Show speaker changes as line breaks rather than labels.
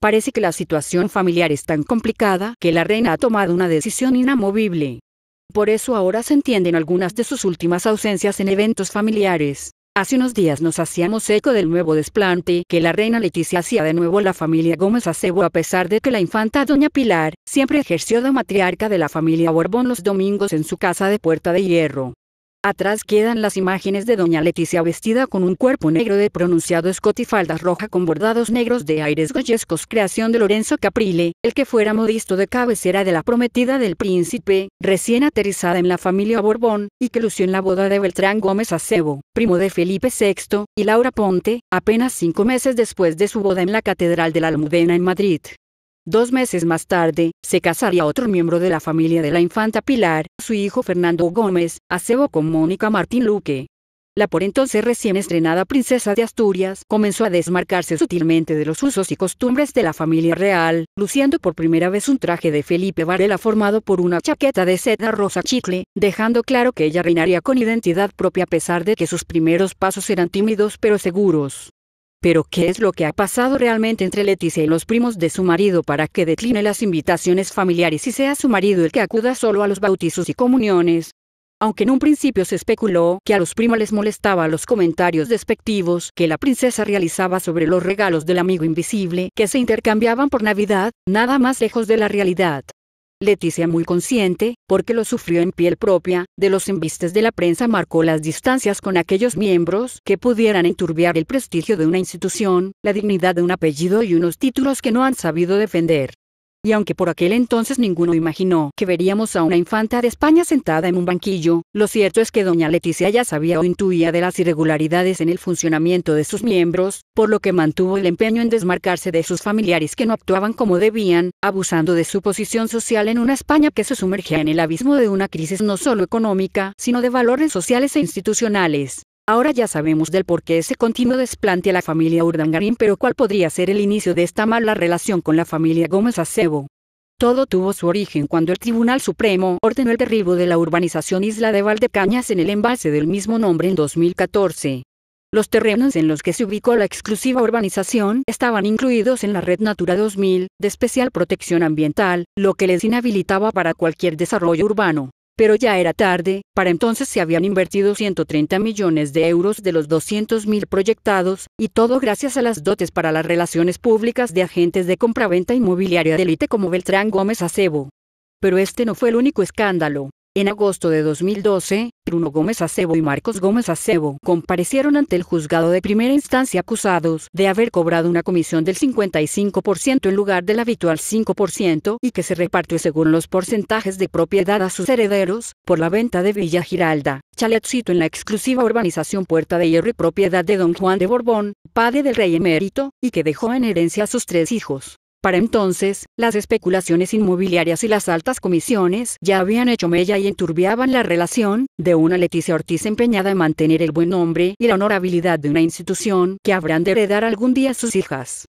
Parece que la situación familiar es tan complicada que la reina ha tomado una decisión inamovible. Por eso ahora se entienden algunas de sus últimas ausencias en eventos familiares. Hace unos días nos hacíamos eco del nuevo desplante que la reina Leticia hacía de nuevo la familia Gómez Acebo a pesar de que la infanta doña Pilar siempre ejerció de matriarca de la familia Borbón los domingos en su casa de Puerta de Hierro. Atrás quedan las imágenes de doña Leticia vestida con un cuerpo negro de pronunciado escote y roja con bordados negros de aires goyescos creación de Lorenzo Caprile, el que fuera modisto de cabecera de la prometida del príncipe, recién aterrizada en la familia Borbón, y que lució en la boda de Beltrán Gómez Acebo, primo de Felipe VI, y Laura Ponte, apenas cinco meses después de su boda en la Catedral de la Almudena en Madrid. Dos meses más tarde, se casaría otro miembro de la familia de la infanta Pilar, su hijo Fernando Gómez, acebo con Mónica Martín Luque. La por entonces recién estrenada princesa de Asturias comenzó a desmarcarse sutilmente de los usos y costumbres de la familia real, luciendo por primera vez un traje de Felipe Varela formado por una chaqueta de seda rosa chicle, dejando claro que ella reinaría con identidad propia a pesar de que sus primeros pasos eran tímidos pero seguros. Pero ¿qué es lo que ha pasado realmente entre Leticia y los primos de su marido para que decline las invitaciones familiares y sea su marido el que acuda solo a los bautizos y comuniones? Aunque en un principio se especuló que a los primos les molestaba los comentarios despectivos que la princesa realizaba sobre los regalos del amigo invisible que se intercambiaban por Navidad, nada más lejos de la realidad. Leticia muy consciente, porque lo sufrió en piel propia, de los embistes de la prensa marcó las distancias con aquellos miembros que pudieran enturbiar el prestigio de una institución, la dignidad de un apellido y unos títulos que no han sabido defender y aunque por aquel entonces ninguno imaginó que veríamos a una infanta de España sentada en un banquillo, lo cierto es que doña Leticia ya sabía o intuía de las irregularidades en el funcionamiento de sus miembros, por lo que mantuvo el empeño en desmarcarse de sus familiares que no actuaban como debían, abusando de su posición social en una España que se sumergía en el abismo de una crisis no solo económica, sino de valores sociales e institucionales. Ahora ya sabemos del por qué ese continuo desplante a la familia Urdangarín, pero cuál podría ser el inicio de esta mala relación con la familia Gómez Acebo. Todo tuvo su origen cuando el Tribunal Supremo ordenó el derribo de la urbanización Isla de Valdecañas en el embalse del mismo nombre en 2014. Los terrenos en los que se ubicó la exclusiva urbanización estaban incluidos en la Red Natura 2000, de especial protección ambiental, lo que les inhabilitaba para cualquier desarrollo urbano pero ya era tarde, para entonces se habían invertido 130 millones de euros de los 200 mil proyectados, y todo gracias a las dotes para las relaciones públicas de agentes de compraventa inmobiliaria de élite como Beltrán Gómez Acebo. Pero este no fue el único escándalo. En agosto de 2012, Bruno Gómez Acebo y Marcos Gómez Acebo comparecieron ante el juzgado de primera instancia acusados de haber cobrado una comisión del 55% en lugar del habitual 5% y que se repartió según los porcentajes de propiedad a sus herederos, por la venta de Villa Giralda, chalecito en la exclusiva urbanización Puerta de Hierro y propiedad de don Juan de Borbón, padre del rey emérito, y que dejó en herencia a sus tres hijos. Para entonces, las especulaciones inmobiliarias y las altas comisiones ya habían hecho mella y enturbiaban la relación de una Leticia Ortiz empeñada en mantener el buen nombre y la honorabilidad de una institución que habrán de heredar algún día sus hijas.